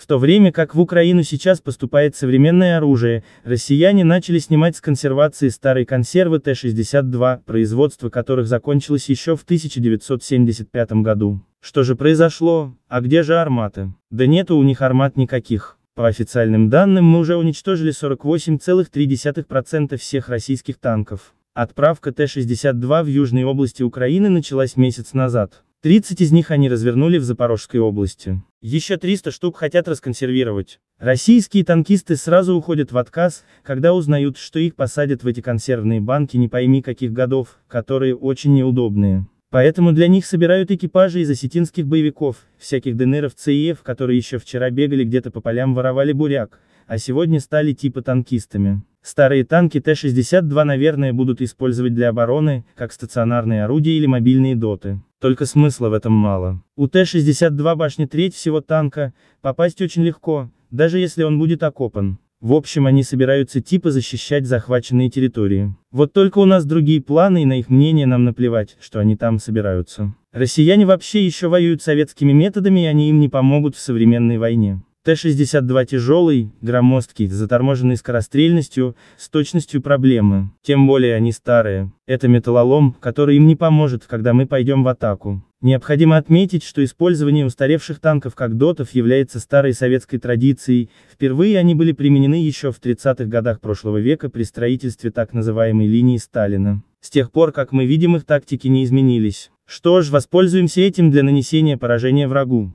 В то время как в Украину сейчас поступает современное оружие, россияне начали снимать с консервации старые консервы Т-62, производство которых закончилось еще в 1975 году. Что же произошло? А где же арматы? Да нету у них армат никаких. По официальным данным мы уже уничтожили 48,3% всех российских танков. Отправка Т-62 в южной области Украины началась месяц назад. 30 из них они развернули в Запорожской области. Еще 300 штук хотят расконсервировать. Российские танкисты сразу уходят в отказ, когда узнают, что их посадят в эти консервные банки не пойми каких годов, которые очень неудобные. Поэтому для них собирают экипажи из осетинских боевиков, всяких ДНРов ЦИФ, которые еще вчера бегали где-то по полям воровали буряк, а сегодня стали типа танкистами. Старые танки Т-62 наверное будут использовать для обороны, как стационарные орудия или мобильные доты. Только смысла в этом мало. У Т-62 башни треть всего танка, попасть очень легко, даже если он будет окопан. В общем они собираются типа защищать захваченные территории. Вот только у нас другие планы и на их мнение нам наплевать, что они там собираются. Россияне вообще еще воюют советскими методами и они им не помогут в современной войне. Т-62 тяжелый, громоздкий, заторможенный скорострельностью, с точностью проблемы. Тем более они старые. Это металлолом, который им не поможет, когда мы пойдем в атаку. Необходимо отметить, что использование устаревших танков как дотов является старой советской традицией, впервые они были применены еще в 30-х годах прошлого века при строительстве так называемой линии Сталина. С тех пор, как мы видим, их тактики не изменились. Что ж, воспользуемся этим для нанесения поражения врагу.